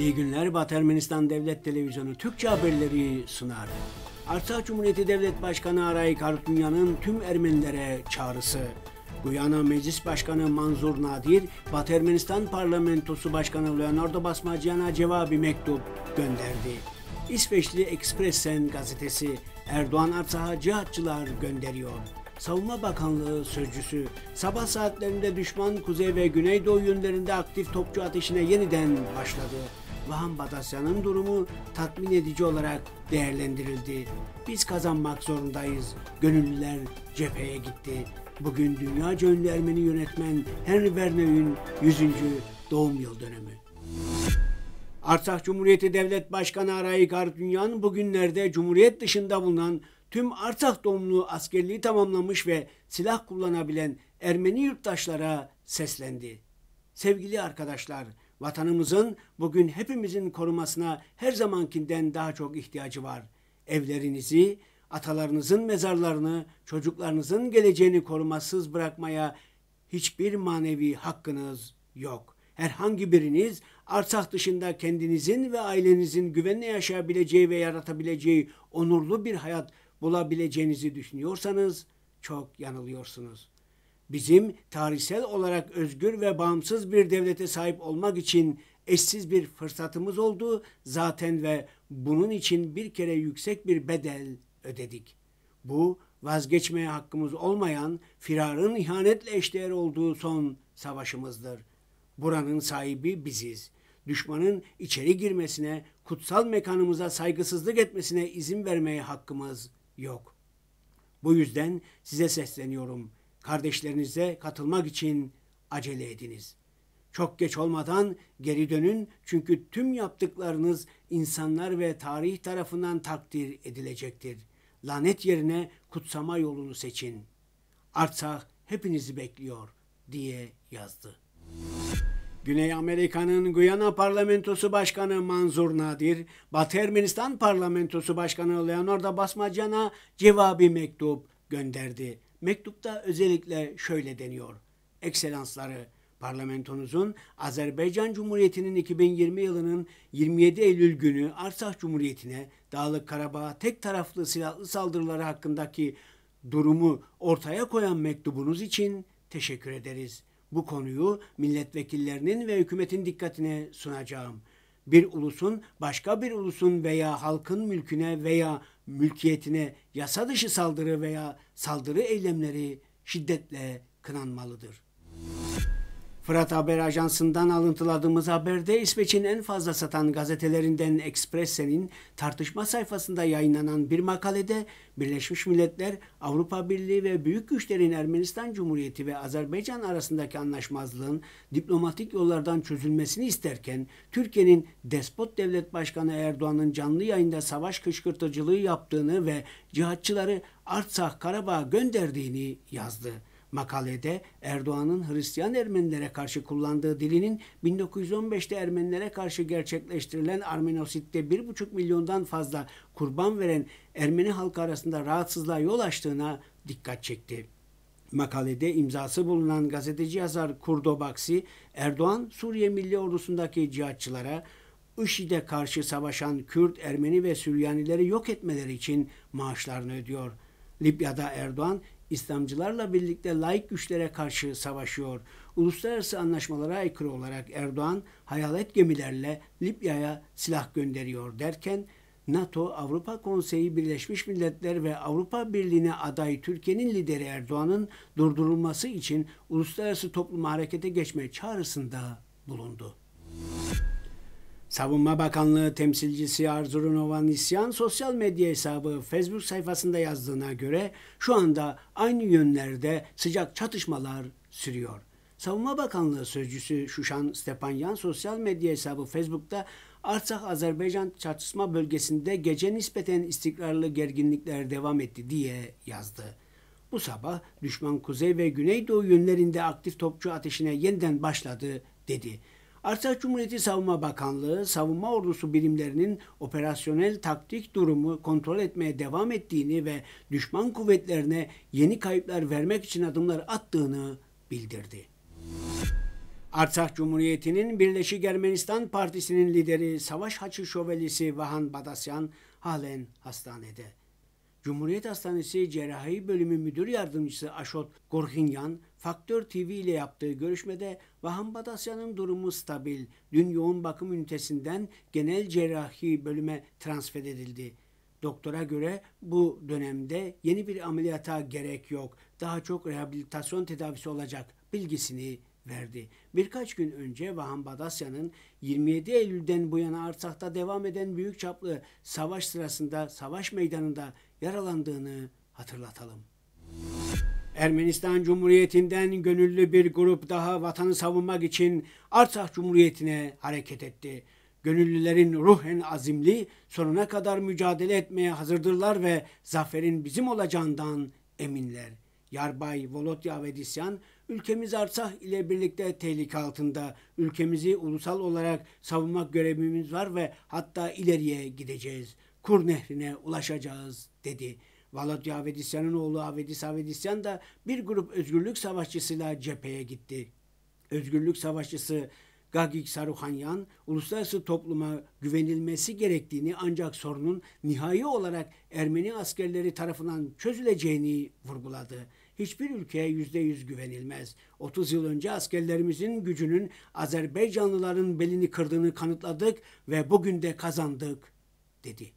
İyi günler Batı Ermenistan Devlet Televizyonu Türkçe haberleri sunar. Artsakh Cumhuriyeti Devlet Başkanı Aray Kartunyan'ın tüm Ermenilere çağrısı. Guyana Meclis Başkanı Manzur Nadir, Batı Ermenistan Parlamentosu Başkanı Leonardo Basmacyan'a cevabı mektup gönderdi. İsveçli Expressen gazetesi Erdoğan Artsak'a cihatçılar gönderiyor. Savunma Bakanlığı sözcüsü sabah saatlerinde düşman kuzey ve güneydoğu yönlerinde aktif topçu ateşine yeniden başladı. Vahan Badasya'nın durumu tatmin edici olarak değerlendirildi. Biz kazanmak zorundayız. Gönüllüler cepheye gitti. Bugün dünya ünlü Ermeni yönetmen Henry Verneuil'in 100. doğum yıl dönemi. Arsak Cumhuriyeti Devlet Başkanı Arayik Dünya'nın bugünlerde Cumhuriyet dışında bulunan tüm Arsak doğumlu askerliği tamamlamış ve silah kullanabilen Ermeni yurttaşlara seslendi. Sevgili arkadaşlar, Vatanımızın bugün hepimizin korumasına her zamankinden daha çok ihtiyacı var. Evlerinizi, atalarınızın mezarlarını, çocuklarınızın geleceğini korumasız bırakmaya hiçbir manevi hakkınız yok. Herhangi biriniz Arsak dışında kendinizin ve ailenizin güvenle yaşayabileceği ve yaratabileceği onurlu bir hayat bulabileceğinizi düşünüyorsanız çok yanılıyorsunuz bizim tarihsel olarak özgür ve bağımsız bir devlete sahip olmak için eşsiz bir fırsatımız oldu zaten ve bunun için bir kere yüksek bir bedel ödedik. Bu vazgeçmeye hakkımız olmayan firarın ihanetle eşdeğer olduğu son savaşımızdır. Buranın sahibi biziz. Düşmanın içeri girmesine, kutsal mekanımıza saygısızlık etmesine izin vermeye hakkımız yok. Bu yüzden size sesleniyorum.'' kardeşlerinize katılmak için acele ediniz. Çok geç olmadan geri dönün çünkü tüm yaptıklarınız insanlar ve tarih tarafından takdir edilecektir. Lanet yerine kutsama yolunu seçin. Artsakh hepinizi bekliyor diye yazdı. Güney Amerika'nın Guyana Parlamentosu Başkanı Manzur Nadir, Batı Ermenistan Parlamentosu Başkanı Leonardo Basmacana cevabi mektup gönderdi. Mektupta özellikle şöyle deniyor. Ekselansları parlamentonuzun Azerbaycan Cumhuriyeti'nin 2020 yılının 27 Eylül günü Arsah Cumhuriyeti'ne Dağlık Karabağ'a tek taraflı silahlı saldırıları hakkındaki durumu ortaya koyan mektubunuz için teşekkür ederiz. Bu konuyu milletvekillerinin ve hükümetin dikkatine sunacağım.'' bir ulusun başka bir ulusun veya halkın mülküne veya mülkiyetine yasa dışı saldırı veya saldırı eylemleri şiddetle kınanmalıdır.'' Fırat Haber Ajansı'ndan alıntıladığımız haberde İsveç'in en fazla satan gazetelerinden Expressen'in tartışma sayfasında yayınlanan bir makalede Birleşmiş Milletler, Avrupa Birliği ve büyük güçlerin Ermenistan Cumhuriyeti ve Azerbaycan arasındaki anlaşmazlığın diplomatik yollardan çözülmesini isterken Türkiye'nin despot devlet başkanı Erdoğan'ın canlı yayında savaş kışkırtıcılığı yaptığını ve cihatçıları Artsakh Karabağ'a gönderdiğini yazdı. Makalede Erdoğan'ın Hristiyan Ermenilere karşı kullandığı dilinin 1915'te Ermenilere karşı gerçekleştirilen Armenositte 1,5 milyondan fazla kurban veren Ermeni halkı arasında rahatsızlığa yol açtığına dikkat çekti. Makalede imzası bulunan gazeteci yazar Kurdo Baksi, Erdoğan Suriye Milli Ordusu'ndaki cihatçılara IŞİD'e karşı savaşan Kürt, Ermeni ve Süryanileri yok etmeleri için maaşlarını ödüyor. Libya'da Erdoğan İslamcılarla birlikte laik güçlere karşı savaşıyor. Uluslararası anlaşmalara aykırı olarak Erdoğan hayalet gemilerle Libya'ya silah gönderiyor derken NATO, Avrupa Konseyi, Birleşmiş Milletler ve Avrupa Birliği'ne aday Türkiye'nin lideri Erdoğan'ın durdurulması için uluslararası topluma harekete geçme çağrısında bulundu. Savunma Bakanlığı temsilcisi Arzurunovan İsyan sosyal medya hesabı Facebook sayfasında yazdığına göre şu anda aynı yönlerde sıcak çatışmalar sürüyor. Savunma Bakanlığı sözcüsü Şuşan Stepanyan sosyal medya hesabı Facebook'ta Artsakh-Azerbaycan çatışma bölgesinde gece nispeten istikrarlı gerginlikler devam etti diye yazdı. Bu sabah düşman kuzey ve güneydoğu yönlerinde aktif topçu ateşine yeniden başladı dedi. Arsak Cumhuriyeti Savunma Bakanlığı, savunma ordusu birimlerinin operasyonel taktik durumu kontrol etmeye devam ettiğini ve düşman kuvvetlerine yeni kayıplar vermek için adımlar attığını bildirdi. Arsak Cumhuriyeti'nin Birleşik Ermenistan Partisi'nin lideri Savaş Haçı Şövalyesi Vahan Badasyan halen hastanede. Cumhuriyet Hastanesi Cerrahi Bölümü Müdür Yardımcısı Aşot Gorhinyan, Faktör TV ile yaptığı görüşmede Vahan Badasya'nın durumu stabil. Dün yoğun bakım ünitesinden genel cerrahi bölüme transfer edildi. Doktora göre bu dönemde yeni bir ameliyata gerek yok. Daha çok rehabilitasyon tedavisi olacak bilgisini verdi. Birkaç gün önce Vahan Badasya'nın 27 Eylül'den bu yana Artsak'ta devam eden büyük çaplı savaş sırasında savaş meydanında yaralandığını hatırlatalım. Ermenistan Cumhuriyeti'nden gönüllü bir grup daha vatanı savunmak için Artsakh Cumhuriyeti'ne hareket etti. Gönüllülerin ruhen azimli, sonuna kadar mücadele etmeye hazırdırlar ve zaferin bizim olacağından eminler. Yarbay Volodya Vedisyan, ülkemiz Arsah ile birlikte tehlike altında. Ülkemizi ulusal olarak savunmak görevimiz var ve hatta ileriye gideceğiz. Kur nehrine ulaşacağız dedi. Volodya Avedisyan'ın oğlu Avedis Avedisyan da bir grup özgürlük savaşçısıyla cepheye gitti. Özgürlük savaşçısı Gagik Saruhanyan, uluslararası topluma güvenilmesi gerektiğini ancak sorunun nihai olarak Ermeni askerleri tarafından çözüleceğini vurguladı hiçbir ülkeye yüzde yüz güvenilmez. 30 yıl önce askerlerimizin gücünün Azerbaycanlıların belini kırdığını kanıtladık ve bugün de kazandık, dedi.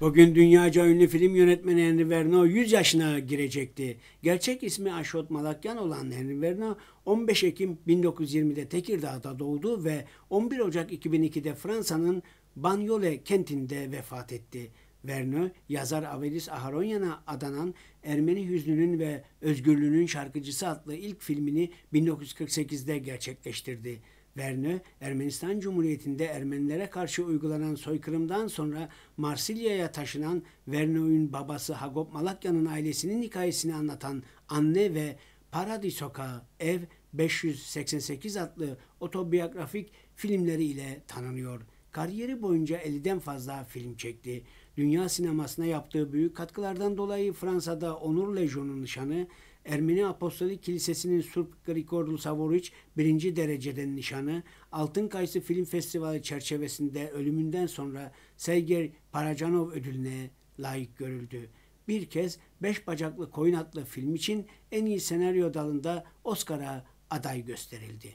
Bugün dünyaca ünlü film yönetmeni Henry Verno 100 yaşına girecekti. Gerçek ismi Aşot Malakyan olan Henry Verno 15 Ekim 1920'de Tekirdağ'da doğdu ve 11 Ocak 2002'de Fransa'nın Banyole kentinde vefat etti. Vernö, yazar Avelis Aharonyan'a adanan Ermeni hüznünün ve özgürlüğünün şarkıcısı adlı ilk filmini 1948'de gerçekleştirdi. Vernö, Ermenistan Cumhuriyeti'nde Ermenilere karşı uygulanan soykırımdan sonra Marsilya'ya taşınan Vernö'ün babası Hagop Malakya'nın ailesinin hikayesini anlatan Anne ve Paradis Sokağı, Ev 588 adlı otobiyografik filmleriyle tanınıyor. Kariyeri boyunca 50'den fazla film çekti dünya sinemasına yaptığı büyük katkılardan dolayı Fransa'da Onur Lejyonu nişanı, Ermeni Apostolik Kilisesi'nin Surp Grigorlu Savoriç birinci dereceden nişanı, Altın Kayısı Film Festivali çerçevesinde ölümünden sonra Sergey Parajanov ödülüne layık görüldü. Bir kez Beş Bacaklı Koyun adlı film için en iyi senaryo dalında Oscar'a aday gösterildi.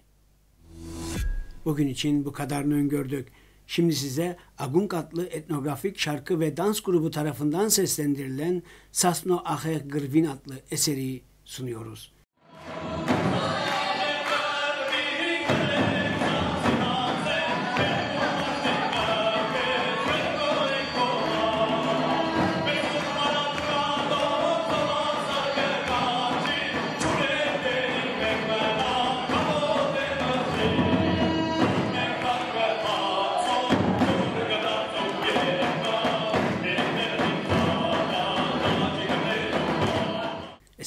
Bugün için bu kadarını öngördük. Şimdi size Agunk adlı etnografik şarkı ve dans grubu tarafından seslendirilen Sasno Ahe Grvin adlı eseri sunuyoruz.